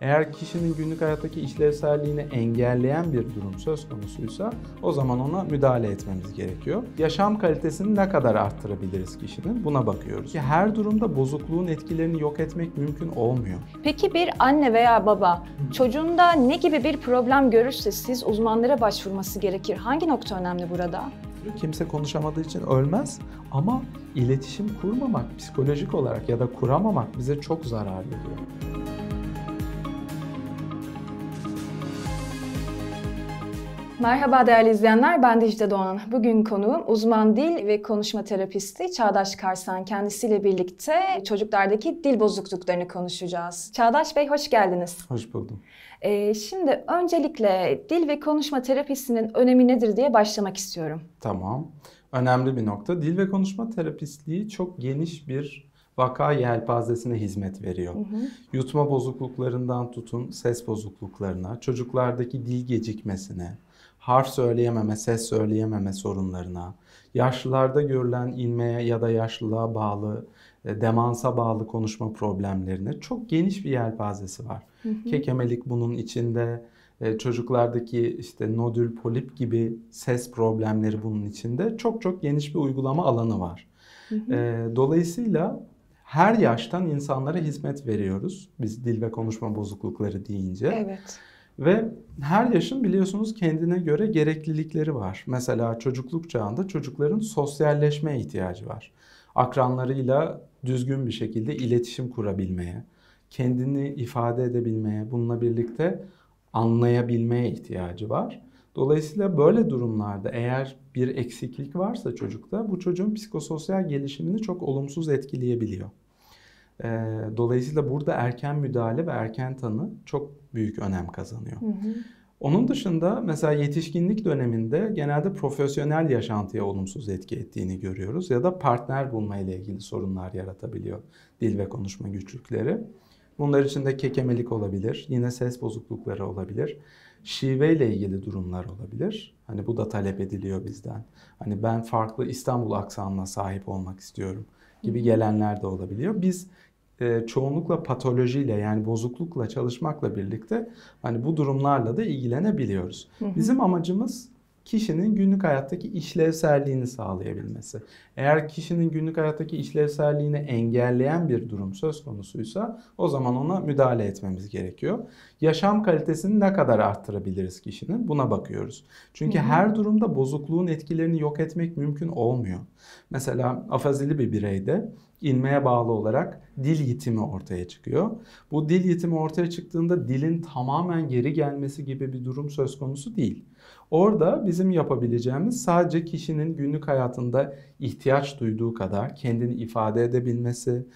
Eğer kişinin günlük hayattaki işlevselliğini engelleyen bir durum söz konusuysa o zaman ona müdahale etmemiz gerekiyor. Yaşam kalitesini ne kadar arttırabiliriz kişinin buna bakıyoruz. Ki Her durumda bozukluğun etkilerini yok etmek mümkün olmuyor. Peki bir anne veya baba çocuğunda ne gibi bir problem görürse siz uzmanlara başvurması gerekir. Hangi nokta önemli burada? Kimse konuşamadığı için ölmez ama iletişim kurmamak psikolojik olarak ya da kuramamak bize çok zarar veriyor. Merhaba değerli izleyenler, ben Dicle Doğan. Bugün konuğum uzman dil ve konuşma terapisti Çağdaş Karsan. Kendisiyle birlikte çocuklardaki dil bozukluklarını konuşacağız. Çağdaş Bey hoş geldiniz. Hoş buldum. Ee, şimdi öncelikle dil ve konuşma terapisinin önemi nedir diye başlamak istiyorum. Tamam. Önemli bir nokta. Dil ve konuşma terapistliği çok geniş bir vaka yelpazesine hizmet veriyor. Hı hı. Yutma bozukluklarından tutun ses bozukluklarına, çocuklardaki dil gecikmesine, harf söyleyememe, ses söyleyememe sorunlarına, yaşlılarda görülen inmeye ya da yaşlılığa bağlı e, demansa bağlı konuşma problemlerine çok geniş bir yelpazesi var. Hı hı. Kekemelik bunun içinde, e, çocuklardaki işte nodül, polip gibi ses problemleri bunun içinde çok çok geniş bir uygulama alanı var. Hı hı. E, dolayısıyla her yaştan insanlara hizmet veriyoruz. Biz dil ve konuşma bozuklukları deyince. Evet. Ve her yaşın biliyorsunuz kendine göre gereklilikleri var. Mesela çocukluk çağında çocukların sosyalleşmeye ihtiyacı var. Akranlarıyla düzgün bir şekilde iletişim kurabilmeye, kendini ifade edebilmeye, bununla birlikte anlayabilmeye ihtiyacı var. Dolayısıyla böyle durumlarda eğer bir eksiklik varsa çocukta bu çocuğun psikososyal gelişimini çok olumsuz etkileyebiliyor. E, dolayısıyla burada erken müdahale ve erken tanı çok büyük önem kazanıyor. Hı hı. Onun dışında mesela yetişkinlik döneminde genelde profesyonel yaşantıya olumsuz etki ettiğini görüyoruz ya da partner bulma ile ilgili sorunlar yaratabiliyor dil ve konuşma güçlükleri. Bunlar içinde kekemelik olabilir, yine ses bozuklukları olabilir, şive ile ilgili durumlar olabilir. Hani bu da talep ediliyor bizden. Hani ben farklı İstanbul aksanına sahip olmak istiyorum gibi gelenler de olabiliyor. Biz e, çoğunlukla patolojiyle yani bozuklukla çalışmakla birlikte hani bu durumlarla da ilgilenebiliyoruz. Hı hı. Bizim amacımız kişinin günlük hayattaki işlevselliğini sağlayabilmesi. Eğer kişinin günlük hayattaki işlevselliğini engelleyen bir durum söz konusuysa o zaman ona müdahale etmemiz gerekiyor. Yaşam kalitesini ne kadar arttırabiliriz kişinin buna bakıyoruz. Çünkü Hı-hı. her durumda bozukluğun etkilerini yok etmek mümkün olmuyor. Mesela afazili bir bireyde inmeye bağlı olarak dil yitimi ortaya çıkıyor. Bu dil yitimi ortaya çıktığında dilin tamamen geri gelmesi gibi bir durum söz konusu değil. Orada bizim yapabileceğimiz sadece kişinin günlük hayatında ihtiyaç duyduğu kadar kendini ifade edebilmesi,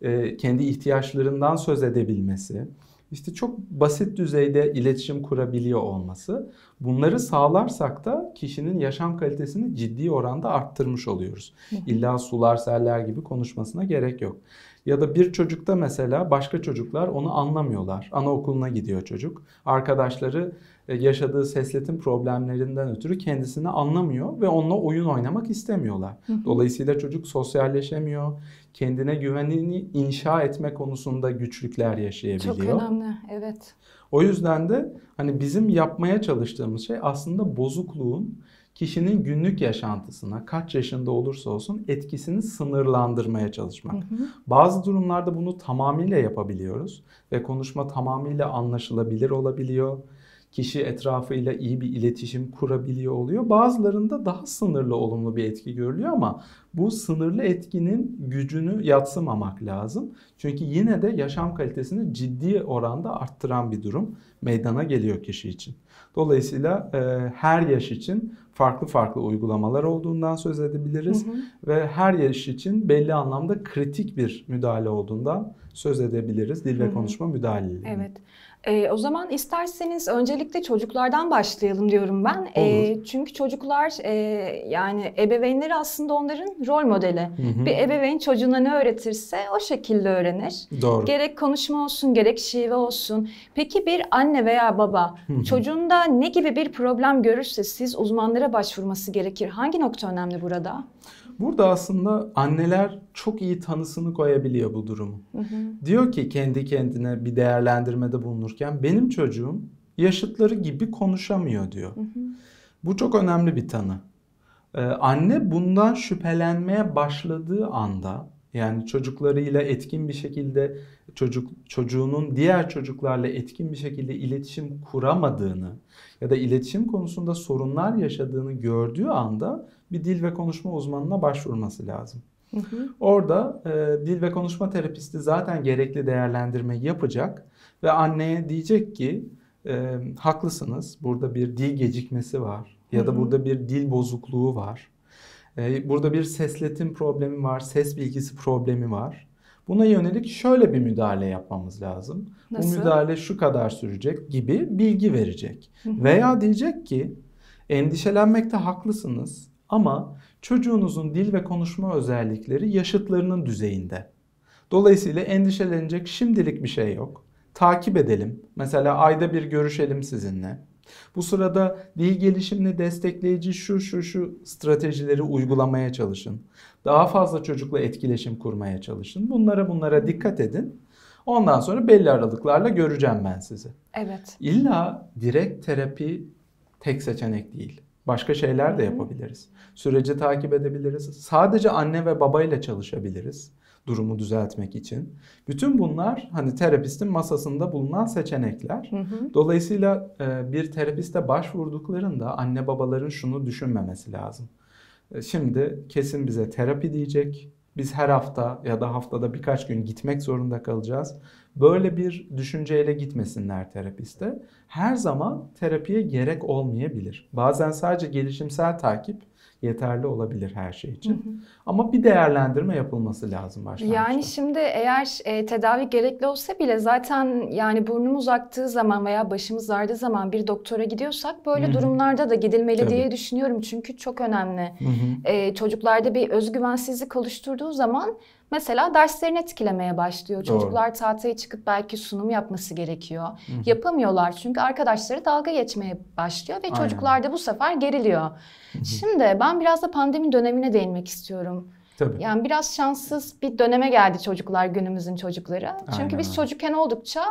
e, kendi ihtiyaçlarından söz edebilmesi, işte çok basit düzeyde iletişim kurabiliyor olması. Bunları sağlarsak da kişinin yaşam kalitesini ciddi oranda arttırmış oluyoruz. İlla sular seller gibi konuşmasına gerek yok. Ya da bir çocukta mesela başka çocuklar onu anlamıyorlar. Anaokuluna gidiyor çocuk. Arkadaşları e, yaşadığı sesletim problemlerinden ötürü kendisini anlamıyor ve onunla oyun oynamak istemiyorlar. Dolayısıyla çocuk sosyalleşemiyor. Kendine güvenini inşa etme konusunda güçlükler yaşayabiliyor. Çok önemli, evet. O yüzden de hani bizim yapmaya çalıştığımız şey aslında bozukluğun kişinin günlük yaşantısına kaç yaşında olursa olsun etkisini sınırlandırmaya çalışmak. Hı hı. Bazı durumlarda bunu tamamıyla yapabiliyoruz ve konuşma tamamıyla anlaşılabilir olabiliyor kişi etrafıyla iyi bir iletişim kurabiliyor oluyor. Bazılarında daha sınırlı olumlu bir etki görülüyor ama bu sınırlı etkinin gücünü yatsımamak lazım. Çünkü yine de yaşam kalitesini ciddi oranda arttıran bir durum meydana geliyor kişi için. Dolayısıyla e, her yaş için farklı farklı uygulamalar olduğundan söz edebiliriz hı hı. ve her yaş için belli anlamda kritik bir müdahale olduğundan söz edebiliriz dil ve konuşma müdahaleleri. Evet. E, o zaman isterseniz öncelikle çocuklardan başlayalım diyorum ben. E, çünkü çocuklar e, yani ebeveynleri aslında onların rol modeli. Hı hı. Bir ebeveyn çocuğuna ne öğretirse o şekilde öğrenir. Doğru. Gerek konuşma olsun gerek şive olsun. Peki bir anne veya baba çocuğunda ne gibi bir problem görürse siz uzmanlara başvurması gerekir. Hangi nokta önemli burada? Burada aslında anneler çok iyi tanısını koyabiliyor bu durumu. Hı hı. Diyor ki kendi kendine bir değerlendirmede bulunurken benim çocuğum yaşıtları gibi konuşamıyor diyor. Hı hı. Bu çok önemli bir tanı. Ee, anne bundan şüphelenmeye başladığı anda yani çocuklarıyla etkin bir şekilde çocuk çocuğunun diğer çocuklarla etkin bir şekilde iletişim kuramadığını ya da iletişim konusunda sorunlar yaşadığını gördüğü anda bir dil ve konuşma uzmanına başvurması lazım. Orada e, dil ve konuşma terapisti zaten gerekli değerlendirmeyi yapacak ve anneye diyecek ki e, haklısınız burada bir dil gecikmesi var ya da burada bir dil bozukluğu var. E, burada bir sesletim problemi var, ses bilgisi problemi var. Buna yönelik şöyle bir müdahale yapmamız lazım. Nasıl? Bu müdahale şu kadar sürecek gibi bilgi verecek. Veya diyecek ki endişelenmekte haklısınız. Ama çocuğunuzun dil ve konuşma özellikleri yaşıtlarının düzeyinde. Dolayısıyla endişelenecek şimdilik bir şey yok. Takip edelim. Mesela ayda bir görüşelim sizinle. Bu sırada dil gelişimini destekleyici şu şu şu stratejileri uygulamaya çalışın. Daha fazla çocukla etkileşim kurmaya çalışın. Bunlara bunlara dikkat edin. Ondan sonra belli aralıklarla göreceğim ben sizi. Evet. İlla direkt terapi tek seçenek değil. Başka şeyler de yapabiliriz. Süreci takip edebiliriz. Sadece anne ve babayla çalışabiliriz durumu düzeltmek için. Bütün bunlar hani terapistin masasında bulunan seçenekler. Dolayısıyla e, bir terapiste başvurduklarında anne babaların şunu düşünmemesi lazım. E, şimdi kesin bize terapi diyecek biz her hafta ya da haftada birkaç gün gitmek zorunda kalacağız. Böyle bir düşünceyle gitmesinler terapiste. Her zaman terapiye gerek olmayabilir. Bazen sadece gelişimsel takip yeterli olabilir her şey için. Hı hı. Ama bir değerlendirme yapılması lazım başlangıçta. Yani şimdi eğer e, tedavi gerekli olsa bile zaten yani burnumuz aktığı zaman veya başımız ağrıdığı zaman bir doktora gidiyorsak böyle hı hı. durumlarda da gidilmeli Tabii. diye düşünüyorum. Çünkü çok önemli. Hı hı. E, çocuklarda bir özgüvensizlik oluşturduğu zaman Mesela derslerini etkilemeye başlıyor. Doğru. Çocuklar tahtaya çıkıp belki sunum yapması gerekiyor. Hı. Yapamıyorlar çünkü arkadaşları dalga geçmeye başlıyor ve Aynen. çocuklar da bu sefer geriliyor. Hı. Şimdi ben biraz da pandemi dönemine değinmek istiyorum. Tabii. Yani biraz şanssız bir döneme geldi çocuklar günümüzün çocukları. Çünkü Aynen. biz çocukken oldukça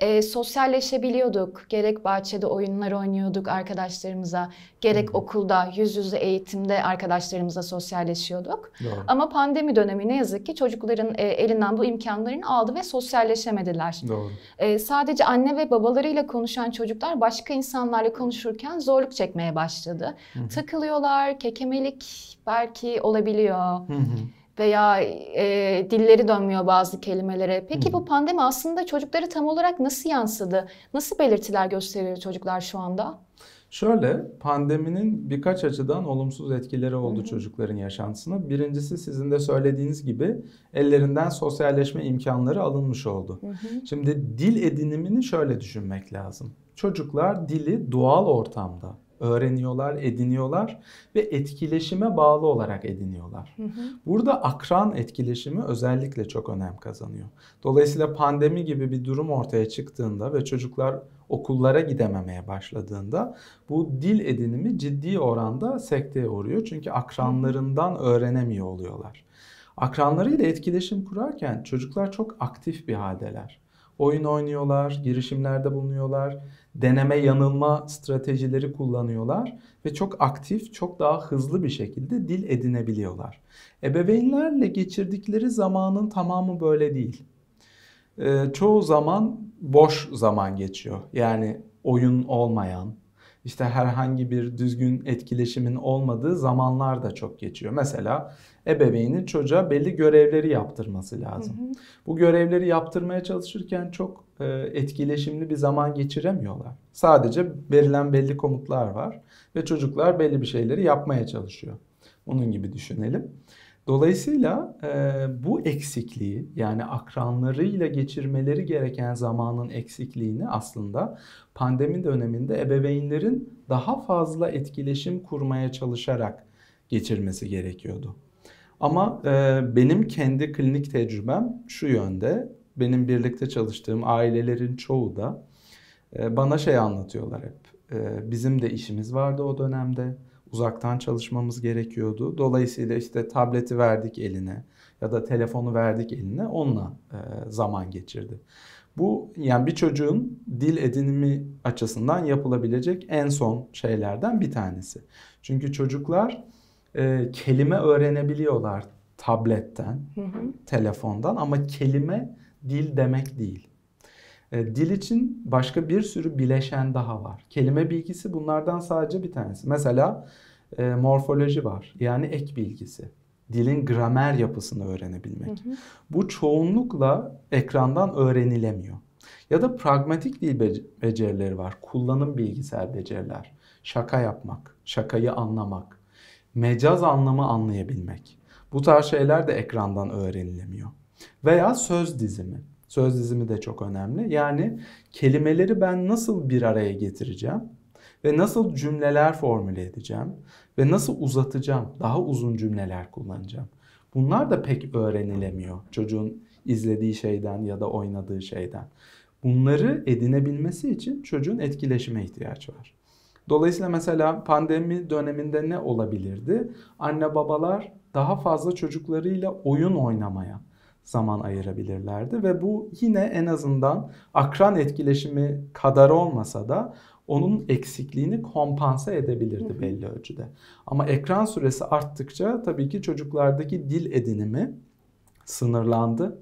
e, sosyalleşebiliyorduk. Gerek bahçede oyunlar oynuyorduk arkadaşlarımıza, gerek okulda yüz yüze eğitimde arkadaşlarımıza sosyalleşiyorduk. Doğru. Ama pandemi dönemi ne yazık ki çocukların e, elinden bu imkanlarını aldı ve sosyalleşemediler. Doğru. E, sadece anne ve babalarıyla konuşan çocuklar başka insanlarla konuşurken zorluk çekmeye başladı. Hı-hı. Takılıyorlar, kekemelik belki olabiliyor. Hı hı veya e, dilleri dönmüyor bazı kelimelere. Peki bu pandemi aslında çocukları tam olarak nasıl yansıdı? Nasıl belirtiler gösteriyor çocuklar şu anda? Şöyle pandeminin birkaç açıdan olumsuz etkileri oldu çocukların yaşantısına. Birincisi sizin de söylediğiniz gibi ellerinden sosyalleşme imkanları alınmış oldu. Şimdi dil edinimini şöyle düşünmek lazım. Çocuklar dili doğal ortamda öğreniyorlar, ediniyorlar ve etkileşime bağlı olarak ediniyorlar. Hı hı. Burada akran etkileşimi özellikle çok önem kazanıyor. Dolayısıyla pandemi gibi bir durum ortaya çıktığında ve çocuklar okullara gidememeye başladığında bu dil edinimi ciddi oranda sekteye uğruyor. Çünkü akranlarından öğrenemiyor oluyorlar. Akranlarıyla etkileşim kurarken çocuklar çok aktif bir haldeler oyun oynuyorlar, girişimlerde bulunuyorlar, deneme yanılma stratejileri kullanıyorlar ve çok aktif, çok daha hızlı bir şekilde dil edinebiliyorlar. Ebeveynlerle geçirdikleri zamanın tamamı böyle değil. Ee, çoğu zaman boş zaman geçiyor. Yani oyun olmayan, işte herhangi bir düzgün etkileşimin olmadığı zamanlar da çok geçiyor. Mesela ebeveynin çocuğa belli görevleri yaptırması lazım. Hı hı. Bu görevleri yaptırmaya çalışırken çok e, etkileşimli bir zaman geçiremiyorlar. Sadece verilen belli komutlar var ve çocuklar belli bir şeyleri yapmaya çalışıyor. Onun gibi düşünelim. Dolayısıyla e, bu eksikliği yani akranlarıyla geçirmeleri gereken zamanın eksikliğini aslında pandemi döneminde ebeveynlerin daha fazla etkileşim kurmaya çalışarak geçirmesi gerekiyordu. Ama e, benim kendi klinik tecrübem şu yönde. Benim birlikte çalıştığım ailelerin çoğu da e, bana şey anlatıyorlar hep. E, bizim de işimiz vardı o dönemde uzaktan çalışmamız gerekiyordu. Dolayısıyla işte tableti verdik eline ya da telefonu verdik eline onunla e, zaman geçirdi. Bu yani bir çocuğun dil edinimi açısından yapılabilecek en son şeylerden bir tanesi. Çünkü çocuklar e, kelime öğrenebiliyorlar tabletten, hı hı. telefondan ama kelime dil demek değil. E, dil için başka bir sürü bileşen daha var. Kelime bilgisi bunlardan sadece bir tanesi. Mesela e, morfoloji var. Yani ek bilgisi. Dilin gramer yapısını öğrenebilmek. Hı hı. Bu çoğunlukla ekrandan öğrenilemiyor. Ya da pragmatik dil becerileri var. Kullanım bilgisel beceriler. Şaka yapmak, şakayı anlamak, mecaz anlamı anlayabilmek. Bu tarz şeyler de ekrandan öğrenilemiyor. Veya söz dizimi. Söz dizimi de çok önemli. Yani kelimeleri ben nasıl bir araya getireceğim ve nasıl cümleler formüle edeceğim ve nasıl uzatacağım, daha uzun cümleler kullanacağım. Bunlar da pek öğrenilemiyor çocuğun izlediği şeyden ya da oynadığı şeyden. Bunları edinebilmesi için çocuğun etkileşime ihtiyaç var. Dolayısıyla mesela pandemi döneminde ne olabilirdi? Anne babalar daha fazla çocuklarıyla oyun oynamaya, zaman ayırabilirlerdi ve bu yine en azından akran etkileşimi kadar olmasa da onun eksikliğini kompanse edebilirdi belli ölçüde. Ama ekran süresi arttıkça tabii ki çocuklardaki dil edinimi sınırlandı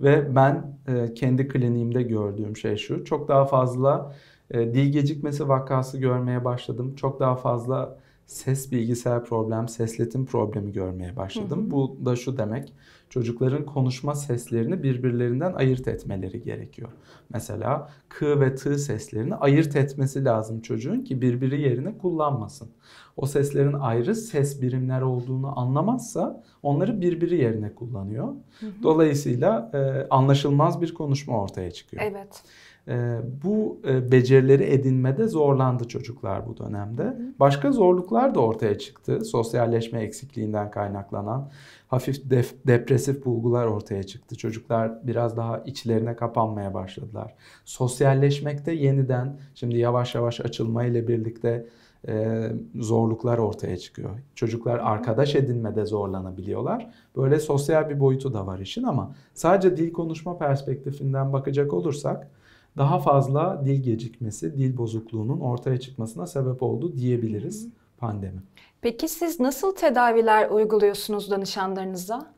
ve ben e, kendi kliniğimde gördüğüm şey şu. Çok daha fazla e, dil gecikmesi vakası görmeye başladım. Çok daha fazla ses bilgisayar problem, sesletim problemi görmeye başladım. Hı hı. Bu da şu demek, çocukların konuşma seslerini birbirlerinden ayırt etmeleri gerekiyor. Mesela k ve t seslerini ayırt etmesi lazım çocuğun ki birbiri yerine kullanmasın. O seslerin ayrı ses birimleri olduğunu anlamazsa onları birbiri yerine kullanıyor. Hı hı. Dolayısıyla e, anlaşılmaz bir konuşma ortaya çıkıyor. Evet. Ee, bu e, becerileri edinmede zorlandı çocuklar bu dönemde. Başka zorluklar da ortaya çıktı. Sosyalleşme eksikliğinden kaynaklanan hafif depresif bulgular ortaya çıktı. Çocuklar biraz daha içlerine kapanmaya başladılar. Sosyalleşmekte yeniden şimdi yavaş yavaş açılma ile birlikte e, zorluklar ortaya çıkıyor. Çocuklar arkadaş edinmede zorlanabiliyorlar. Böyle sosyal bir boyutu da var işin ama sadece dil konuşma perspektifinden bakacak olursak daha fazla dil gecikmesi, dil bozukluğunun ortaya çıkmasına sebep oldu diyebiliriz pandemi. Peki siz nasıl tedaviler uyguluyorsunuz danışanlarınıza?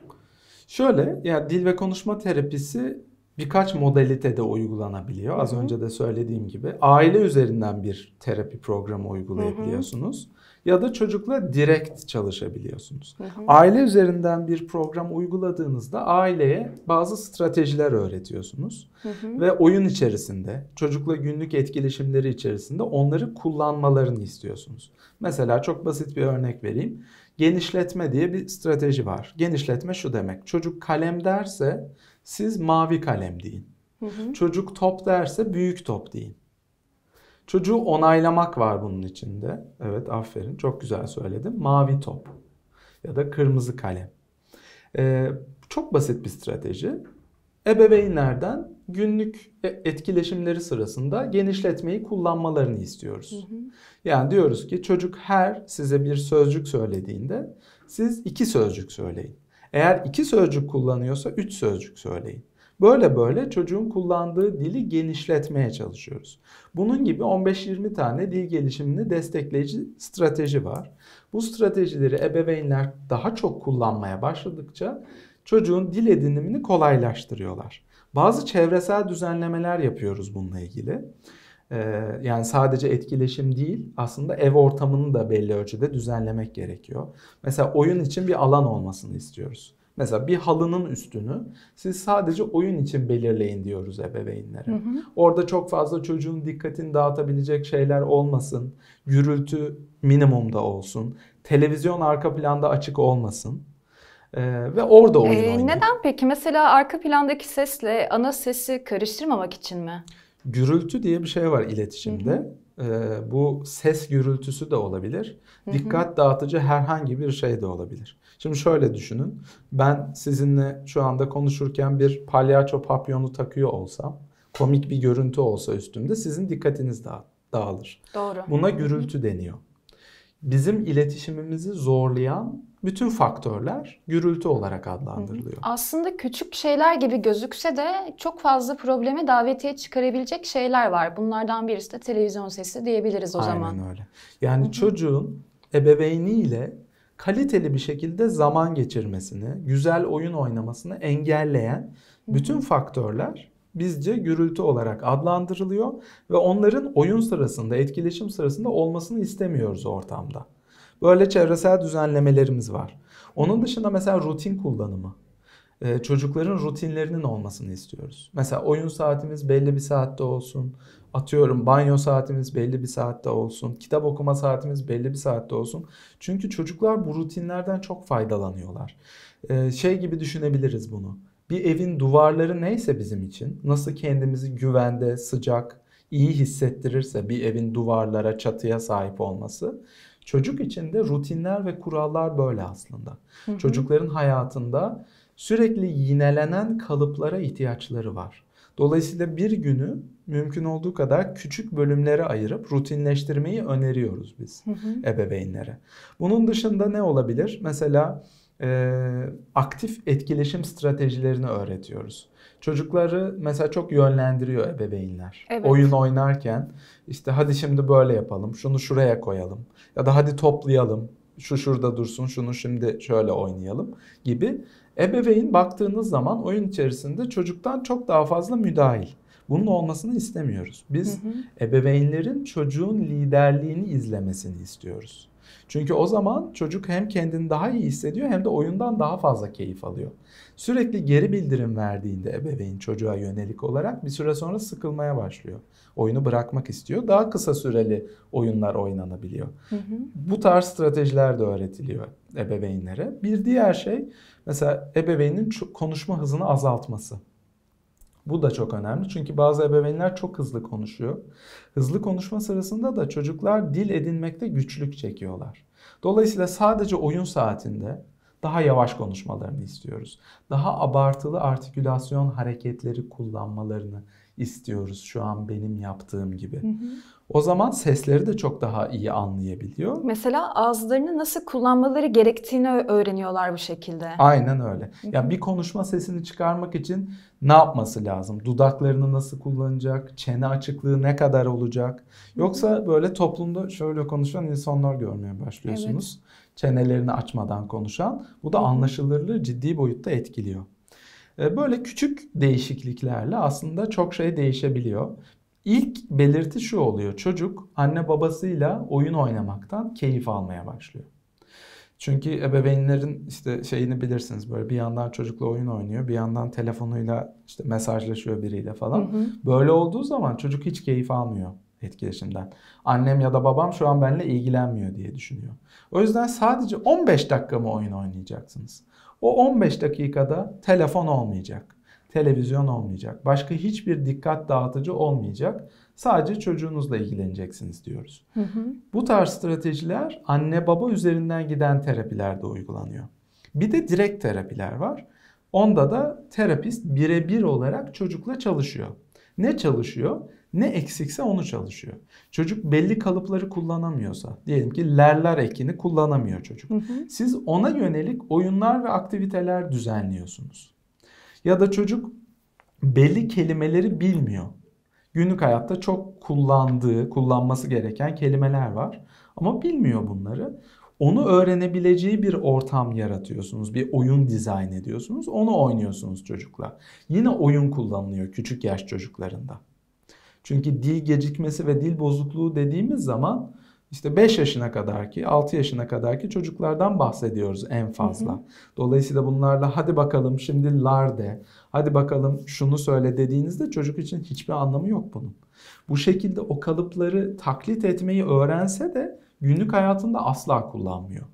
Şöyle, ya dil ve konuşma terapisi birkaç modalitede uygulanabiliyor. Hı -hı. Az önce de söylediğim gibi aile üzerinden bir terapi programı uygulayabiliyorsunuz. Hı ya da çocukla direkt çalışabiliyorsunuz. Hı hı. Aile üzerinden bir program uyguladığınızda aileye bazı stratejiler öğretiyorsunuz hı hı. ve oyun içerisinde çocukla günlük etkileşimleri içerisinde onları kullanmalarını istiyorsunuz. Mesela çok basit bir örnek vereyim. Genişletme diye bir strateji var. Genişletme şu demek. Çocuk kalem derse siz mavi kalem deyin. Hı hı. Çocuk top derse büyük top deyin. Çocuğu onaylamak var bunun içinde. Evet aferin çok güzel söyledim. Mavi top ya da kırmızı kalem. Ee, çok basit bir strateji. Ebeveynlerden günlük e, etkileşimleri sırasında genişletmeyi kullanmalarını istiyoruz. Hı hı. Yani diyoruz ki çocuk her size bir sözcük söylediğinde siz iki sözcük söyleyin. Eğer iki sözcük kullanıyorsa üç sözcük söyleyin. Böyle böyle çocuğun kullandığı dili genişletmeye çalışıyoruz. Bunun gibi 15-20 tane dil gelişimini destekleyici strateji var. Bu stratejileri ebeveynler daha çok kullanmaya başladıkça çocuğun dil edinimini kolaylaştırıyorlar. Bazı çevresel düzenlemeler yapıyoruz bununla ilgili. Ee, yani sadece etkileşim değil aslında ev ortamını da belli ölçüde düzenlemek gerekiyor. Mesela oyun için bir alan olmasını istiyoruz. Mesela bir halının üstünü siz sadece oyun için belirleyin diyoruz ebeveynlere. Hı hı. Orada çok fazla çocuğun dikkatini dağıtabilecek şeyler olmasın. Gürültü minimumda olsun. Televizyon arka planda açık olmasın. Ee, ve orada oyun ee, oynayın. Neden peki? Mesela arka plandaki sesle ana sesi karıştırmamak için mi? Gürültü diye bir şey var iletişimde. Hı hı. Ee, bu ses gürültüsü de olabilir. Hı hı. Dikkat dağıtıcı herhangi bir şey de olabilir. Şimdi şöyle düşünün. Ben sizinle şu anda konuşurken bir palyaço papyonu takıyor olsam, komik bir görüntü olsa üstümde sizin dikkatiniz da dağılır. Doğru. Buna gürültü deniyor. Bizim iletişimimizi zorlayan bütün faktörler gürültü olarak adlandırılıyor. Aslında küçük şeyler gibi gözükse de çok fazla problemi davetiye çıkarabilecek şeyler var. Bunlardan birisi de televizyon sesi diyebiliriz o Aynen zaman. Aynen öyle. Yani çocuğun ebeveyniyle kaliteli bir şekilde zaman geçirmesini, güzel oyun oynamasını engelleyen bütün faktörler bizce gürültü olarak adlandırılıyor ve onların oyun sırasında, etkileşim sırasında olmasını istemiyoruz ortamda. Böyle çevresel düzenlemelerimiz var. Onun dışında mesela rutin kullanımı. Ee, çocukların rutinlerinin olmasını istiyoruz. Mesela oyun saatimiz belli bir saatte olsun. Atıyorum banyo saatimiz belli bir saatte olsun, kitap okuma saatimiz belli bir saatte olsun. Çünkü çocuklar bu rutinlerden çok faydalanıyorlar. Ee, şey gibi düşünebiliriz bunu. Bir evin duvarları neyse bizim için, nasıl kendimizi güvende, sıcak, iyi hissettirirse bir evin duvarlara, çatıya sahip olması, çocuk için de rutinler ve kurallar böyle aslında. Hı hı. Çocukların hayatında sürekli yinelenen kalıplara ihtiyaçları var. Dolayısıyla bir günü mümkün olduğu kadar küçük bölümlere ayırıp rutinleştirmeyi öneriyoruz biz hı hı. ebeveynlere. Bunun dışında ne olabilir? Mesela e, aktif etkileşim stratejilerini öğretiyoruz. Çocukları mesela çok yönlendiriyor ebeveynler. Evet. Oyun oynarken işte hadi şimdi böyle yapalım, şunu şuraya koyalım ya da hadi toplayalım, şu şurada dursun, şunu şimdi şöyle oynayalım gibi Ebeveyn baktığınız zaman oyun içerisinde çocuktan çok daha fazla müdahil. Bunun olmasını istemiyoruz. Biz hı hı. ebeveynlerin çocuğun liderliğini izlemesini istiyoruz. Çünkü o zaman çocuk hem kendini daha iyi hissediyor hem de oyundan daha fazla keyif alıyor. Sürekli geri bildirim verdiğinde ebeveyn çocuğa yönelik olarak bir süre sonra sıkılmaya başlıyor. Oyunu bırakmak istiyor. Daha kısa süreli oyunlar oynanabiliyor. Hı hı. Bu tarz stratejiler de öğretiliyor ebeveynlere. Bir diğer şey mesela ebeveynin konuşma hızını azaltması. Bu da çok önemli çünkü bazı ebeveynler çok hızlı konuşuyor. Hızlı konuşma sırasında da çocuklar dil edinmekte güçlük çekiyorlar. Dolayısıyla sadece oyun saatinde daha yavaş konuşmalarını istiyoruz. Daha abartılı artikülasyon hareketleri kullanmalarını istiyoruz şu an benim yaptığım gibi. Hı hı. O zaman sesleri de çok daha iyi anlayabiliyor. Mesela ağızlarını nasıl kullanmaları gerektiğini öğreniyorlar bu şekilde. Aynen öyle. Hı hı. Ya bir konuşma sesini çıkarmak için ne yapması lazım? Dudaklarını nasıl kullanacak? Çene açıklığı ne kadar olacak? Yoksa böyle toplumda şöyle konuşan insanlar görmeye başlıyorsunuz. Evet. Çenelerini açmadan konuşan. Bu da anlaşılırlığı ciddi boyutta etkiliyor. E, böyle küçük değişikliklerle aslında çok şey değişebiliyor. İlk belirti şu oluyor. Çocuk anne babasıyla oyun oynamaktan keyif almaya başlıyor. Çünkü ebeveynlerin işte şeyini bilirsiniz böyle bir yandan çocukla oyun oynuyor, bir yandan telefonuyla işte mesajlaşıyor biriyle falan. Hı hı. Böyle olduğu zaman çocuk hiç keyif almıyor etkileşimden. Annem ya da babam şu an benimle ilgilenmiyor diye düşünüyor. O yüzden sadece 15 dakika mı oyun oynayacaksınız? O 15 dakikada telefon olmayacak, televizyon olmayacak, başka hiçbir dikkat dağıtıcı olmayacak. Sadece çocuğunuzla ilgileneceksiniz diyoruz. Hı hı. Bu tarz stratejiler anne baba üzerinden giden terapilerde uygulanıyor. Bir de direkt terapiler var. Onda da terapist birebir olarak çocukla çalışıyor. Ne çalışıyor? ne eksikse onu çalışıyor. Çocuk belli kalıpları kullanamıyorsa, diyelim ki lerler ekini kullanamıyor çocuk. Hı hı. Siz ona yönelik oyunlar ve aktiviteler düzenliyorsunuz. Ya da çocuk belli kelimeleri bilmiyor. Günlük hayatta çok kullandığı, kullanması gereken kelimeler var ama bilmiyor bunları. Onu öğrenebileceği bir ortam yaratıyorsunuz. Bir oyun dizayn ediyorsunuz. Onu oynuyorsunuz çocukla. Yine oyun kullanılıyor küçük yaş çocuklarında. Çünkü dil gecikmesi ve dil bozukluğu dediğimiz zaman işte 5 yaşına kadar ki 6 yaşına kadar ki çocuklardan bahsediyoruz en fazla. Hı hı. Dolayısıyla bunlarla hadi bakalım şimdi lar de, hadi bakalım şunu söyle dediğinizde çocuk için hiçbir anlamı yok bunun. Bu şekilde o kalıpları taklit etmeyi öğrense de günlük hayatında asla kullanmıyor.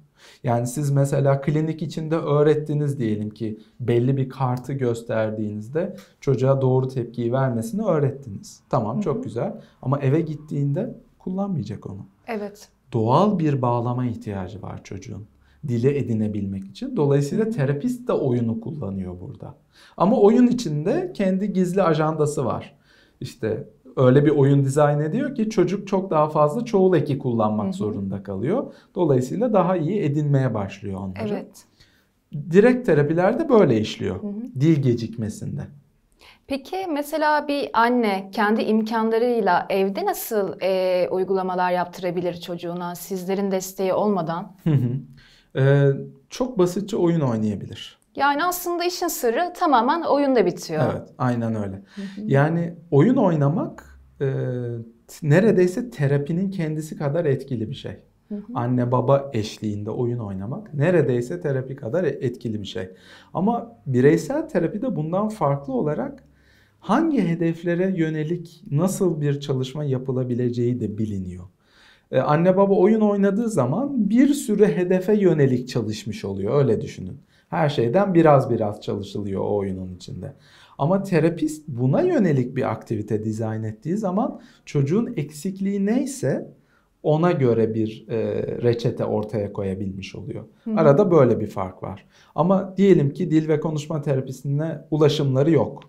Yani siz mesela klinik içinde öğrettiniz diyelim ki belli bir kartı gösterdiğinizde çocuğa doğru tepkiyi vermesini öğrettiniz. Tamam çok güzel ama eve gittiğinde kullanmayacak onu. Evet. Doğal bir bağlama ihtiyacı var çocuğun dile edinebilmek için. Dolayısıyla terapist de oyunu kullanıyor burada. Ama oyun içinde kendi gizli ajandası var. İşte öyle bir oyun dizayn ediyor ki çocuk çok daha fazla çoğul eki kullanmak Hı-hı. zorunda kalıyor. Dolayısıyla daha iyi edinmeye başlıyor onları. Evet. Direkt terapilerde böyle işliyor. Hı-hı. Dil gecikmesinde. Peki mesela bir anne kendi imkanlarıyla evde nasıl e, uygulamalar yaptırabilir çocuğuna sizlerin desteği olmadan? Hı hı. E, çok basitçe oyun oynayabilir. Yani aslında işin sırrı tamamen oyunda bitiyor. Evet, aynen öyle. Yani oyun oynamak e, neredeyse terapinin kendisi kadar etkili bir şey. Anne baba eşliğinde oyun oynamak neredeyse terapi kadar etkili bir şey. Ama bireysel terapi de bundan farklı olarak hangi hedeflere yönelik nasıl bir çalışma yapılabileceği de biliniyor. E, anne baba oyun oynadığı zaman bir sürü hedefe yönelik çalışmış oluyor öyle düşünün. Her şeyden biraz biraz çalışılıyor o oyunun içinde. Ama terapist buna yönelik bir aktivite dizayn ettiği zaman çocuğun eksikliği neyse ona göre bir e, reçete ortaya koyabilmiş oluyor. Hı. Arada böyle bir fark var. Ama diyelim ki dil ve konuşma terapisine ulaşımları yok.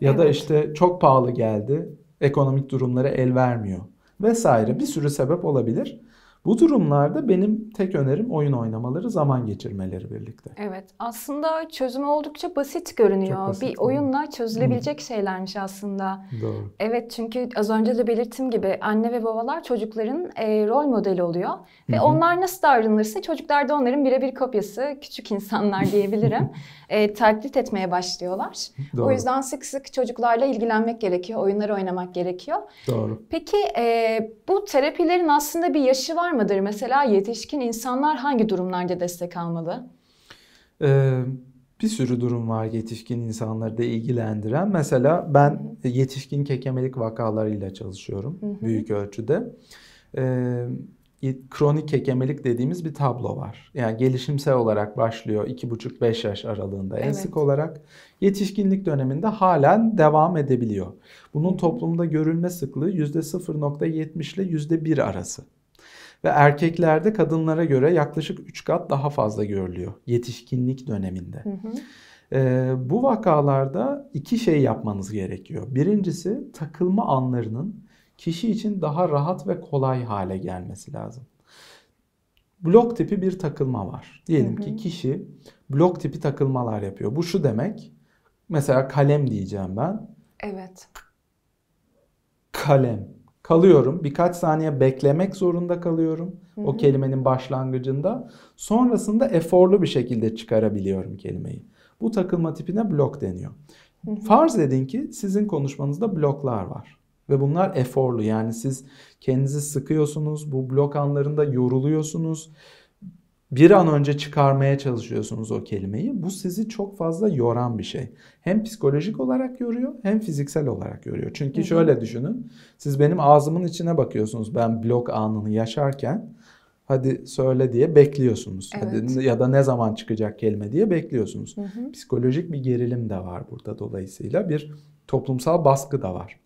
Ya evet. da işte çok pahalı geldi, ekonomik durumları el vermiyor vesaire bir sürü sebep olabilir. Bu durumlarda benim tek önerim oyun oynamaları, zaman geçirmeleri birlikte. Evet, aslında çözümü oldukça basit görünüyor. Çok basit, bir oyunla çözülebilecek şeylermiş aslında. Doğru. Evet, çünkü az önce de belirttiğim gibi anne ve babalar çocukların e, rol modeli oluyor ve onlar nasıl davranırsa çocuklar da onların birebir kopyası, küçük insanlar diyebilirim. e, taklit etmeye başlıyorlar. Doğru. O yüzden sık sık çocuklarla ilgilenmek gerekiyor, oyunları oynamak gerekiyor. Doğru. Peki e, bu terapilerin aslında bir yaşı var var mıdır? Mesela yetişkin insanlar hangi durumlarda destek almalı? Ee, bir sürü durum var yetişkin insanları da ilgilendiren. Mesela ben yetişkin kekemelik vakalarıyla çalışıyorum hı hı. büyük ölçüde. Ee, kronik kekemelik dediğimiz bir tablo var. Yani gelişimsel olarak başlıyor 2,5-5 yaş aralığında en sık olarak. Yetişkinlik döneminde halen devam edebiliyor. Bunun toplumda görülme sıklığı %0.70 ile %1 arası ve erkeklerde kadınlara göre yaklaşık 3 kat daha fazla görülüyor yetişkinlik döneminde. Hı hı. E, bu vakalarda iki şey yapmanız gerekiyor. Birincisi takılma anlarının kişi için daha rahat ve kolay hale gelmesi lazım. Blok tipi bir takılma var. Diyelim hı hı. ki kişi blok tipi takılmalar yapıyor. Bu şu demek. Mesela kalem diyeceğim ben. Evet. Kalem kalıyorum. Birkaç saniye beklemek zorunda kalıyorum Hı-hı. o kelimenin başlangıcında. Sonrasında eforlu bir şekilde çıkarabiliyorum kelimeyi. Bu takılma tipine blok deniyor. Hı-hı. Farz edin ki sizin konuşmanızda bloklar var. Ve bunlar eforlu yani siz kendinizi sıkıyorsunuz, bu blok anlarında yoruluyorsunuz bir an önce çıkarmaya çalışıyorsunuz o kelimeyi. Bu sizi çok fazla yoran bir şey. Hem psikolojik olarak yoruyor hem fiziksel olarak yoruyor. Çünkü şöyle düşünün. Siz benim ağzımın içine bakıyorsunuz ben blok anını yaşarken. Hadi söyle diye bekliyorsunuz. Evet. Hadi ya da ne zaman çıkacak kelime diye bekliyorsunuz. Hı hı. Psikolojik bir gerilim de var burada dolayısıyla bir toplumsal baskı da var.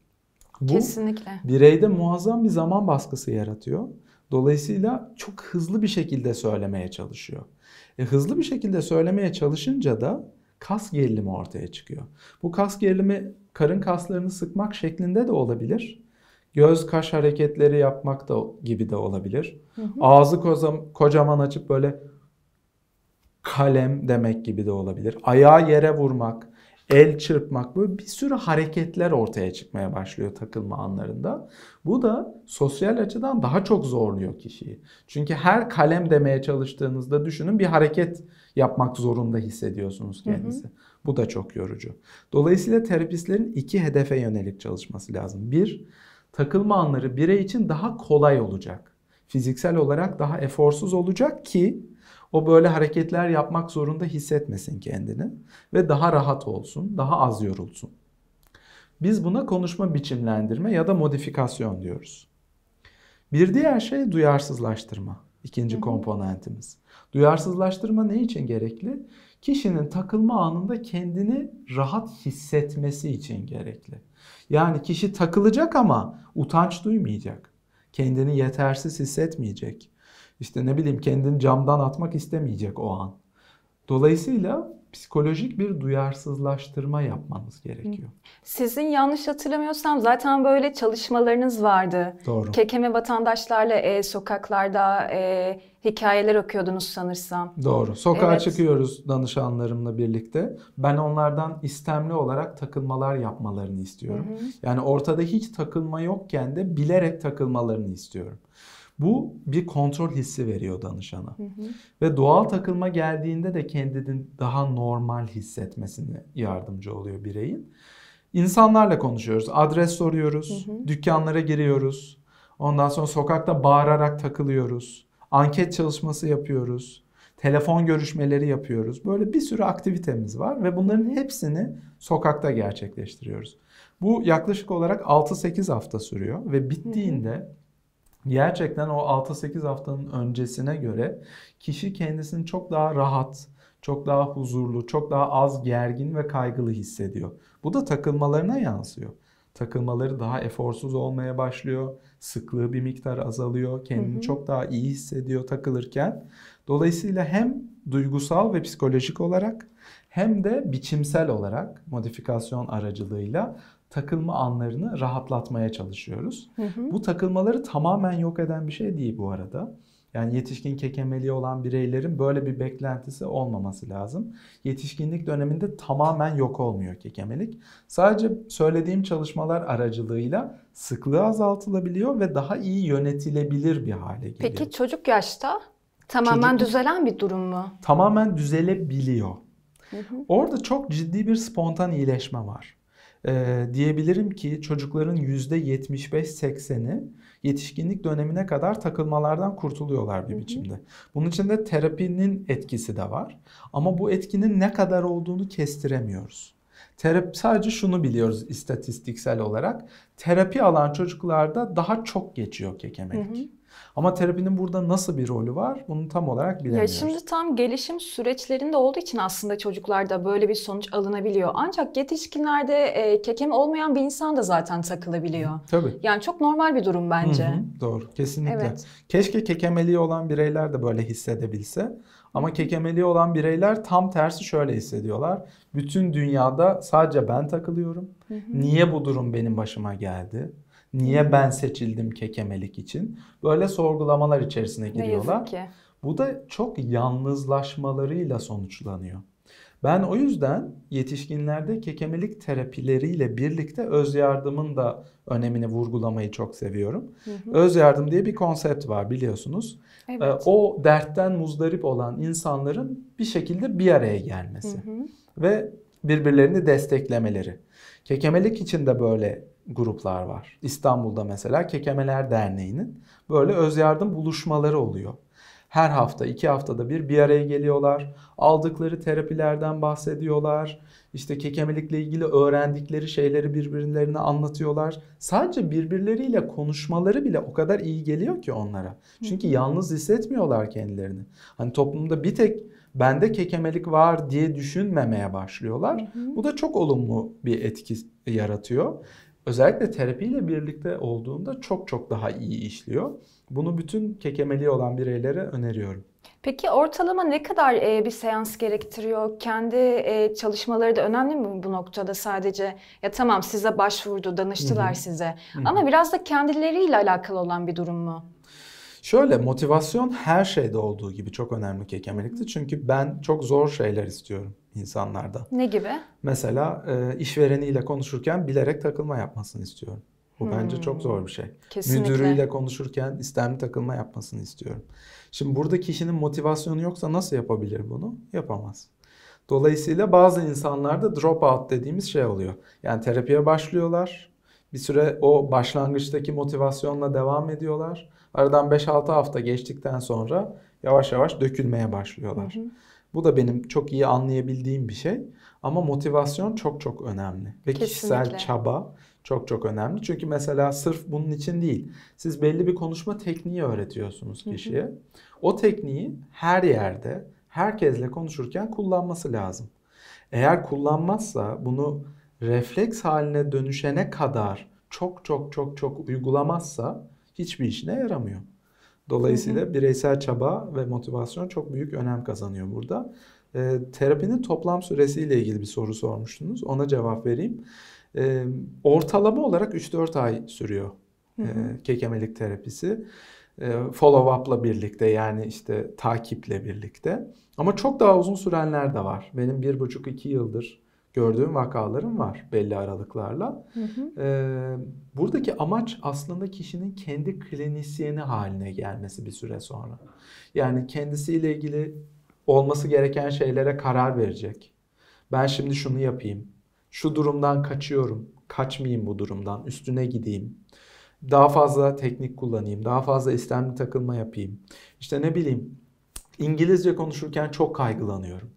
Bu Kesinlikle. bireyde muazzam bir zaman baskısı yaratıyor. Dolayısıyla çok hızlı bir şekilde söylemeye çalışıyor. E, hızlı bir şekilde söylemeye çalışınca da kas gerilimi ortaya çıkıyor. Bu kas gerilimi karın kaslarını sıkmak şeklinde de olabilir. Göz kaş hareketleri yapmak da gibi de olabilir. Hı hı. Ağzı kocaman açıp böyle kalem demek gibi de olabilir. Ayağı yere vurmak, el çırpmak böyle bir sürü hareketler ortaya çıkmaya başlıyor takılma anlarında. Bu da sosyal açıdan daha çok zorluyor kişiyi. Çünkü her kalem demeye çalıştığınızda düşünün bir hareket yapmak zorunda hissediyorsunuz kendinizi. Hı hı. Bu da çok yorucu. Dolayısıyla terapistlerin iki hedefe yönelik çalışması lazım. Bir, takılma anları birey için daha kolay olacak. Fiziksel olarak daha eforsuz olacak ki o böyle hareketler yapmak zorunda hissetmesin kendini ve daha rahat olsun, daha az yorulsun. Biz buna konuşma biçimlendirme ya da modifikasyon diyoruz. Bir diğer şey duyarsızlaştırma. ikinci komponentimiz. Duyarsızlaştırma ne için gerekli? Kişinin takılma anında kendini rahat hissetmesi için gerekli. Yani kişi takılacak ama utanç duymayacak. Kendini yetersiz hissetmeyecek işte ne bileyim kendini camdan atmak istemeyecek o an. Dolayısıyla psikolojik bir duyarsızlaştırma yapmanız gerekiyor. Sizin yanlış hatırlamıyorsam zaten böyle çalışmalarınız vardı. Doğru. Kekeme vatandaşlarla e, sokaklarda e, hikayeler okuyordunuz sanırsam. Doğru. Sokağa evet. çıkıyoruz danışanlarımla birlikte. Ben onlardan istemli olarak takılmalar yapmalarını istiyorum. Hı hı. Yani ortada hiç takılma yokken de bilerek takılmalarını istiyorum. Bu bir kontrol hissi veriyor danışana. Hı hı. Ve doğal takılma geldiğinde de kendini daha normal hissetmesine yardımcı oluyor bireyin. İnsanlarla konuşuyoruz, adres soruyoruz, hı hı. dükkanlara giriyoruz. Ondan sonra sokakta bağırarak takılıyoruz. Anket çalışması yapıyoruz. Telefon görüşmeleri yapıyoruz. Böyle bir sürü aktivitemiz var ve bunların hepsini sokakta gerçekleştiriyoruz. Bu yaklaşık olarak 6-8 hafta sürüyor ve bittiğinde hı hı Gerçekten o 6-8 haftanın öncesine göre kişi kendisini çok daha rahat, çok daha huzurlu, çok daha az gergin ve kaygılı hissediyor. Bu da takılmalarına yansıyor. Takılmaları daha eforsuz olmaya başlıyor. Sıklığı bir miktar azalıyor. Kendini hı hı. çok daha iyi hissediyor takılırken. Dolayısıyla hem duygusal ve psikolojik olarak hem de biçimsel olarak modifikasyon aracılığıyla takılma anlarını rahatlatmaya çalışıyoruz. Hı hı. Bu takılmaları tamamen yok eden bir şey değil bu arada. Yani yetişkin kekemeliği olan bireylerin böyle bir beklentisi olmaması lazım. Yetişkinlik döneminde tamamen yok olmuyor kekemelik. Sadece söylediğim çalışmalar aracılığıyla sıklığı azaltılabiliyor ve daha iyi yönetilebilir bir hale geliyor. Peki çocuk yaşta tamamen çocuk, düzelen bir durum mu? Tamamen düzelebiliyor. Hı hı. Orada çok ciddi bir spontan iyileşme var e, diyebilirim ki çocukların %75-80'i yetişkinlik dönemine kadar takılmalardan kurtuluyorlar bir biçimde. Bunun için de terapinin etkisi de var. Ama bu etkinin ne kadar olduğunu kestiremiyoruz. Terapi sadece şunu biliyoruz istatistiksel olarak. Terapi alan çocuklarda daha çok geçiyor kekemelik. Hı hı. Ama terapinin burada nasıl bir rolü var bunu tam olarak bilemiyoruz. Ya şimdi tam gelişim süreçlerinde olduğu için aslında çocuklarda böyle bir sonuç alınabiliyor. Ancak yetişkinlerde e, kekeme olmayan bir insan da zaten takılabiliyor. Tabii. Yani çok normal bir durum bence. Hı hı, doğru kesinlikle. Evet. Keşke kekemeliği olan bireyler de böyle hissedebilse. Ama kekemeliği olan bireyler tam tersi şöyle hissediyorlar. Bütün dünyada sadece ben takılıyorum. Hı hı. Niye bu durum benim başıma geldi? Niye ben seçildim kekemelik için? Böyle sorgulamalar içerisine giriyorlar. Ne yazık ki. Bu da çok yalnızlaşmalarıyla sonuçlanıyor. Ben o yüzden yetişkinlerde kekemelik terapileriyle birlikte öz yardımın da önemini vurgulamayı çok seviyorum. Hı hı. Öz yardım diye bir konsept var biliyorsunuz. Ee, evet. O dertten muzdarip olan insanların bir şekilde bir araya gelmesi hı hı. ve birbirlerini desteklemeleri. Kekemelik için de böyle gruplar var. İstanbul'da mesela Kekemeler Derneği'nin böyle öz yardım buluşmaları oluyor. Her hafta, iki haftada bir bir araya geliyorlar. Aldıkları terapilerden bahsediyorlar. İşte kekemelikle ilgili öğrendikleri şeyleri birbirlerine anlatıyorlar. Sadece birbirleriyle konuşmaları bile o kadar iyi geliyor ki onlara. Çünkü yalnız hissetmiyorlar kendilerini. Hani toplumda bir tek bende kekemelik var diye düşünmemeye başlıyorlar. Hı hı. Bu da çok olumlu bir etki yaratıyor. Özellikle terapiyle birlikte olduğunda çok çok daha iyi işliyor. Bunu bütün kekemeliği olan bireylere öneriyorum. Peki ortalama ne kadar e, bir seans gerektiriyor? Kendi e, çalışmaları da önemli mi bu noktada sadece? Ya tamam size başvurdu, danıştılar Hı-hı. size. Hı-hı. Ama biraz da kendileriyle alakalı olan bir durum mu? Şöyle motivasyon her şeyde olduğu gibi çok önemli kekemelikte. Çünkü ben çok zor şeyler istiyorum insanlarda. Ne gibi? Mesela e, işvereniyle konuşurken bilerek takılma yapmasını istiyorum. Bu hmm. bence çok hmm. zor bir şey. Kesinlikle. Müdürüyle konuşurken istemli takılma yapmasını istiyorum. Şimdi burada kişinin motivasyonu yoksa nasıl yapabilir bunu? Yapamaz. Dolayısıyla bazı insanlarda drop out dediğimiz şey oluyor. Yani terapiye başlıyorlar. Bir süre o başlangıçtaki motivasyonla devam ediyorlar. Aradan 5-6 hafta geçtikten sonra yavaş yavaş dökülmeye başlıyorlar. Hı hı. Bu da benim çok iyi anlayabildiğim bir şey. Ama motivasyon çok çok önemli. Ve Kesinlikle. kişisel çaba çok çok önemli. Çünkü mesela sırf bunun için değil. Siz belli bir konuşma tekniği öğretiyorsunuz kişiye. Hı hı. O tekniği her yerde, herkesle konuşurken kullanması lazım. Eğer kullanmazsa bunu refleks haline dönüşene kadar çok çok çok çok uygulamazsa hiçbir işine yaramıyor. Dolayısıyla bireysel çaba ve motivasyon çok büyük önem kazanıyor burada. E, terapinin toplam süresiyle ilgili bir soru sormuştunuz. Ona cevap vereyim. E, ortalama olarak 3-4 ay sürüyor hı E, kekemelik terapisi. E, ee, follow up'la birlikte yani işte takiple birlikte. Ama çok daha uzun sürenler de var. Benim 1,5-2 yıldır gördüğüm vakalarım var belli aralıklarla. Hı hı. Ee, buradaki amaç aslında kişinin kendi klinisyeni haline gelmesi bir süre sonra. Yani kendisiyle ilgili olması gereken şeylere karar verecek. Ben şimdi şunu yapayım. Şu durumdan kaçıyorum. Kaçmayayım bu durumdan. Üstüne gideyim. Daha fazla teknik kullanayım. Daha fazla istemli takılma yapayım. İşte ne bileyim İngilizce konuşurken çok kaygılanıyorum.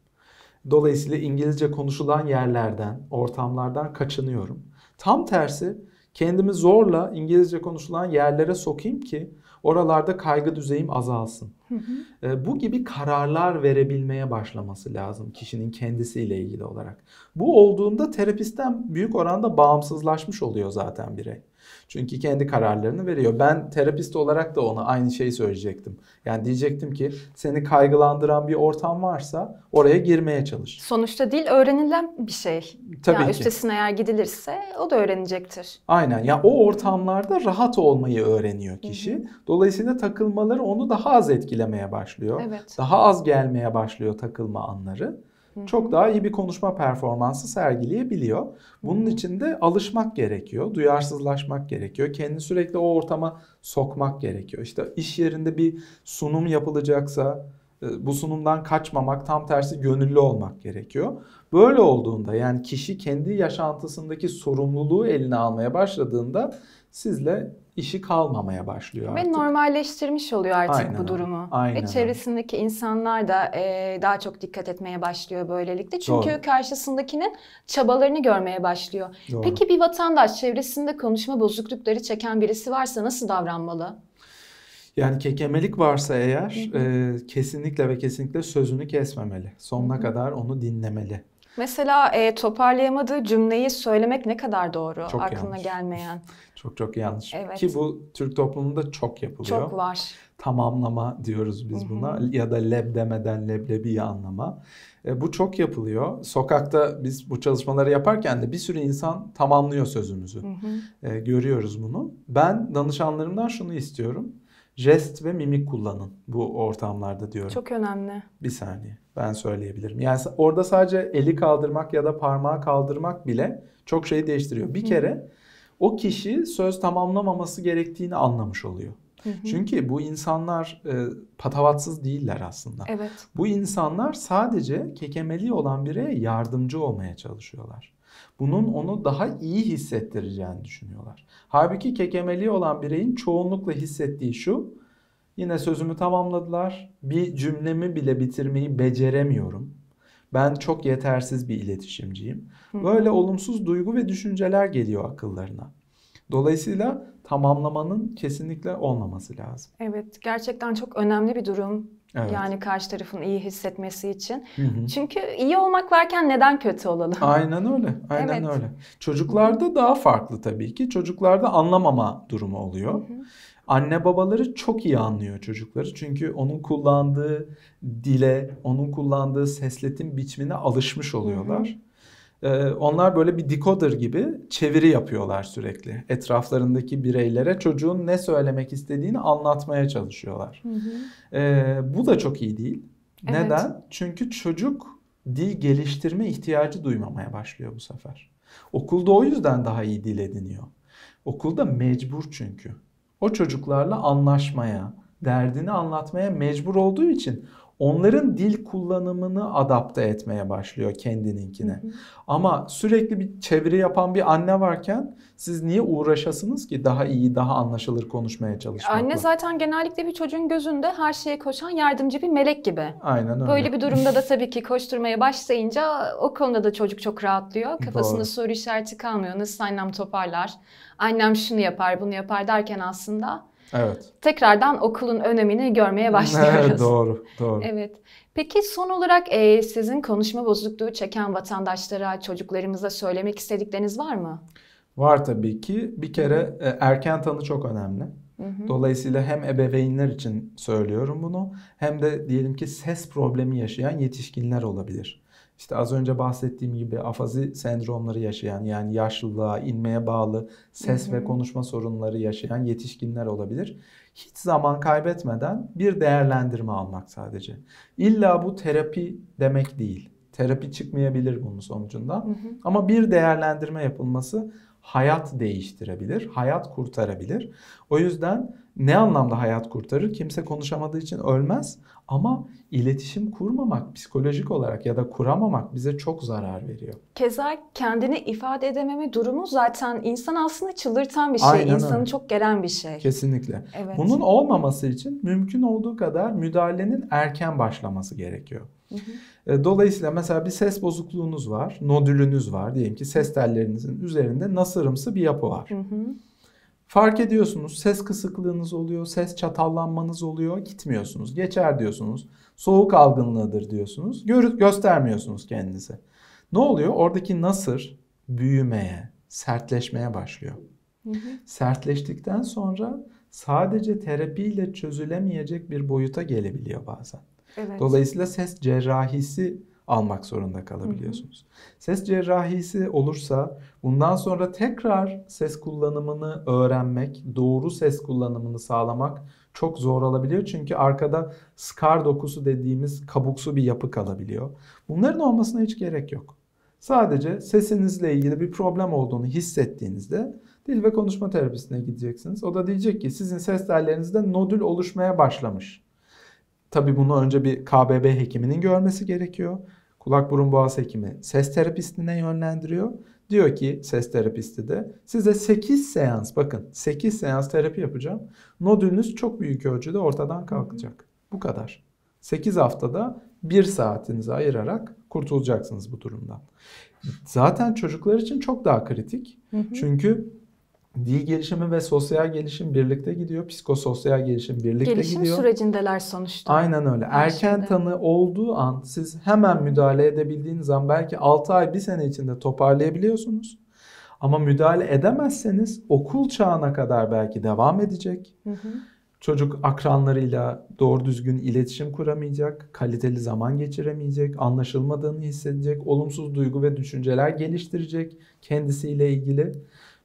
Dolayısıyla İngilizce konuşulan yerlerden, ortamlardan kaçınıyorum. Tam tersi kendimi zorla İngilizce konuşulan yerlere sokayım ki oralarda kaygı düzeyim azalsın. Hı hı. Ee, bu gibi kararlar verebilmeye başlaması lazım kişinin kendisiyle ilgili olarak. Bu olduğunda terapisten büyük oranda bağımsızlaşmış oluyor zaten birey. Çünkü kendi kararlarını veriyor. Ben terapist olarak da ona aynı şeyi söyleyecektim. Yani diyecektim ki seni kaygılandıran bir ortam varsa oraya girmeye çalış. Sonuçta dil öğrenilen bir şey. Tabii yani ki. Üstesine eğer gidilirse o da öğrenecektir. Aynen. Ya yani o ortamlarda rahat olmayı öğreniyor kişi. Hı hı. Dolayısıyla takılmaları onu daha az etkilemeye başlıyor. Evet. Daha az gelmeye başlıyor takılma anları çok daha iyi bir konuşma performansı sergileyebiliyor. Bunun için de alışmak gerekiyor, duyarsızlaşmak gerekiyor. Kendini sürekli o ortama sokmak gerekiyor. İşte iş yerinde bir sunum yapılacaksa e, bu sunumdan kaçmamak, tam tersi gönüllü olmak gerekiyor. Böyle olduğunda yani kişi kendi yaşantısındaki sorumluluğu eline almaya başladığında sizle işi kalmamaya başlıyor artık. Ve normalleştirmiş oluyor artık Aynen bu öyle. durumu. Aynen Ve çevresindeki öyle. insanlar da e, daha çok dikkat etmeye başlıyor böylelikle. Çünkü Doğru. karşısındakinin çabalarını görmeye başlıyor. Doğru. Peki bir vatandaş çevresinde konuşma bozuklukları çeken birisi varsa nasıl davranmalı? Yani kekemelik varsa eğer E, kesinlikle ve kesinlikle sözünü kesmemeli. Sonuna kadar onu dinlemeli. Mesela e, toparlayamadığı cümleyi söylemek ne kadar doğru Çok aklına yanlış. gelmeyen. Çok çok yanlış. Evet. Ki bu Türk toplumunda çok yapılıyor. Çok var. Tamamlama diyoruz biz buna Hı-hı. ya da leb demeden leblebiyi anlama. E, bu çok yapılıyor. Sokakta biz bu çalışmaları yaparken de bir sürü insan tamamlıyor sözümüzü. Hı-hı. E, görüyoruz bunu. Ben danışanlarımdan şunu istiyorum. Jest ve mimik kullanın bu ortamlarda diyorum. Çok önemli. Bir saniye ben söyleyebilirim. Yani orada sadece eli kaldırmak ya da parmağı kaldırmak bile çok şeyi değiştiriyor. Bir hı kere o kişi söz tamamlamaması gerektiğini anlamış oluyor. Hı hı. Çünkü bu insanlar e, patavatsız değiller aslında. Evet. Bu insanlar sadece kekemeli olan bireye yardımcı olmaya çalışıyorlar. Bunun onu daha iyi hissettireceğini düşünüyorlar. Halbuki kekemeli olan bireyin çoğunlukla hissettiği şu. Yine sözümü tamamladılar. Bir cümlemi bile bitirmeyi beceremiyorum. Ben çok yetersiz bir iletişimciyim. Böyle olumsuz duygu ve düşünceler geliyor akıllarına. Dolayısıyla tamamlamanın kesinlikle olmaması lazım. Evet, gerçekten çok önemli bir durum. Evet. Yani karşı tarafın iyi hissetmesi için. Hı hı. Çünkü iyi olmak varken neden kötü olalım? Aynen öyle. Aynen evet. öyle. Çocuklarda daha farklı tabii ki. Çocuklarda anlamama durumu oluyor. Hı hı. Anne babaları çok iyi anlıyor çocukları. Çünkü onun kullandığı dile, onun kullandığı sesletin biçimine alışmış oluyorlar. Hı hı. Ee, onlar böyle bir decoder gibi çeviri yapıyorlar sürekli. Etraflarındaki bireylere çocuğun ne söylemek istediğini anlatmaya çalışıyorlar. Hı hı. E, bu da çok iyi değil. Evet. Neden? Çünkü çocuk dil geliştirme ihtiyacı duymamaya başlıyor bu sefer. Okulda o yüzden daha iyi dil ediniyor. Okulda mecbur çünkü. O çocuklarla anlaşmaya, derdini anlatmaya mecbur olduğu için onların dil kullanımını adapte etmeye başlıyor kendininkine. Hı hı. Ama sürekli bir çeviri yapan bir anne varken siz niye uğraşasınız ki daha iyi, daha anlaşılır konuşmaya çalışmakla? Anne zaten genellikle bir çocuğun gözünde her şeye koşan yardımcı bir melek gibi. Aynen öyle. Böyle bir durumda da tabii ki koşturmaya başlayınca o konuda da çocuk çok rahatlıyor. Kafasında Doğru. soru işareti kalmıyor. Nasıl annem toparlar, annem şunu yapar, bunu yapar derken aslında Evet. Tekrardan okulun önemini görmeye başlıyoruz. doğru, doğru. Evet. Peki son olarak e, sizin konuşma bozukluğu çeken vatandaşlara, çocuklarımıza söylemek istedikleriniz var mı? Var tabii ki. Bir kere e, erken tanı çok önemli. Dolayısıyla hem ebeveynler için söylüyorum bunu hem de diyelim ki ses problemi yaşayan yetişkinler olabilir. İşte az önce bahsettiğim gibi afazi sendromları yaşayan yani yaşlılığa, inmeye bağlı ses hı hı. ve konuşma sorunları yaşayan yetişkinler olabilir. Hiç zaman kaybetmeden bir değerlendirme almak sadece. İlla bu terapi demek değil. Terapi çıkmayabilir bunun sonucunda. Hı hı. Ama bir değerlendirme yapılması hayat değiştirebilir, hayat kurtarabilir. O yüzden ne anlamda hayat kurtarır? Kimse konuşamadığı için ölmez ama iletişim kurmamak psikolojik olarak ya da kuramamak bize çok zarar veriyor. Keza kendini ifade edememe durumu zaten insan aslında çıldırtan bir şey, Aynen insanı öyle. çok gelen bir şey. Kesinlikle. Evet. Bunun olmaması için mümkün olduğu kadar müdahalenin erken başlaması gerekiyor. Hı hı. E, dolayısıyla mesela bir ses bozukluğunuz var, nodülünüz var. Diyelim ki ses tellerinizin üzerinde nasırımsı bir yapı var. Hı hı. Fark ediyorsunuz ses kısıklığınız oluyor, ses çatallanmanız oluyor, gitmiyorsunuz, geçer diyorsunuz. Soğuk algınlığıdır diyorsunuz, gör göstermiyorsunuz kendinizi. Ne oluyor? Oradaki nasır büyümeye, sertleşmeye başlıyor. Hı hı. Sertleştikten sonra sadece terapiyle çözülemeyecek bir boyuta gelebiliyor bazen. Evet. Dolayısıyla ses cerrahisi almak zorunda kalabiliyorsunuz. Hı hı. Ses cerrahisi olursa bundan sonra tekrar ses kullanımını öğrenmek, doğru ses kullanımını sağlamak çok zor olabiliyor. Çünkü arkada skar dokusu dediğimiz kabuksu bir yapı kalabiliyor. Bunların olmasına hiç gerek yok. Sadece sesinizle ilgili bir problem olduğunu hissettiğinizde dil ve konuşma terapisine gideceksiniz. O da diyecek ki sizin ses tellerinizde nodül oluşmaya başlamış. Tabi bunu önce bir KBB hekiminin görmesi gerekiyor. Kulak burun boğaz hekimi ses terapistine yönlendiriyor. Diyor ki ses terapisti de size 8 seans bakın 8 seans terapi yapacağım. Nodülünüz çok büyük ölçüde ortadan kalkacak. Bu kadar. 8 haftada 1 saatinizi ayırarak kurtulacaksınız bu durumdan. Zaten çocuklar için çok daha kritik. Hı hı. Çünkü dil gelişimi ve sosyal gelişim birlikte gidiyor. Psikososyal gelişim birlikte gelişim gidiyor. Gelişim sürecindeler sonuçta. Aynen öyle. Her Erken tanı olduğu an siz hemen müdahale edebildiğiniz an belki 6 ay 1 sene içinde toparlayabiliyorsunuz. Ama müdahale edemezseniz okul çağına kadar belki devam edecek. Hı hı. Çocuk akranlarıyla doğru düzgün iletişim kuramayacak, kaliteli zaman geçiremeyecek, anlaşılmadığını hissedecek, olumsuz duygu ve düşünceler geliştirecek kendisiyle ilgili.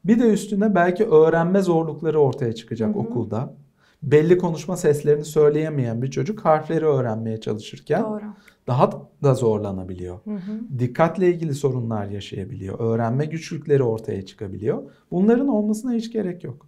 Bir de üstüne belki öğrenme zorlukları ortaya çıkacak hı hı. okulda. Belli konuşma seslerini söyleyemeyen bir çocuk harfleri öğrenmeye çalışırken Doğru. daha da zorlanabiliyor. Hı hı. Dikkatle ilgili sorunlar yaşayabiliyor. Öğrenme güçlükleri ortaya çıkabiliyor. Bunların olmasına hiç gerek yok.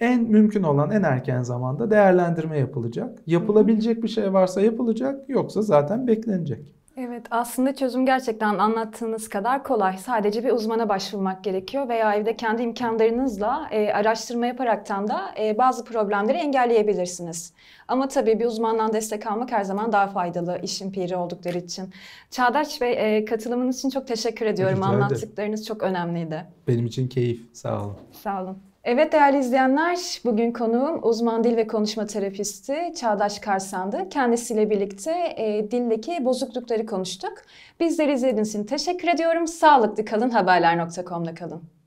En mümkün olan en erken zamanda değerlendirme yapılacak. Yapılabilecek bir şey varsa yapılacak, yoksa zaten beklenecek. Evet aslında çözüm gerçekten anlattığınız kadar kolay. Sadece bir uzmana başvurmak gerekiyor veya evde kendi imkanlarınızla e, araştırma yaparaktan da e, bazı problemleri engelleyebilirsiniz. Ama tabii bir uzmandan destek almak her zaman daha faydalı işin piri oldukları için. Çağdaş ve e, katılımınız için çok teşekkür ediyorum. Rica Anlattıklarınız çok önemliydi. Benim için keyif. Sağ olun. Sağ olun. Evet değerli izleyenler, bugün konuğum uzman dil ve konuşma terapisti Çağdaş Karsan'dı. Kendisiyle birlikte e, dildeki bozuklukları konuştuk. Bizleri izlediğiniz için teşekkür ediyorum. Sağlıklı kalın, haberler.com'da kalın.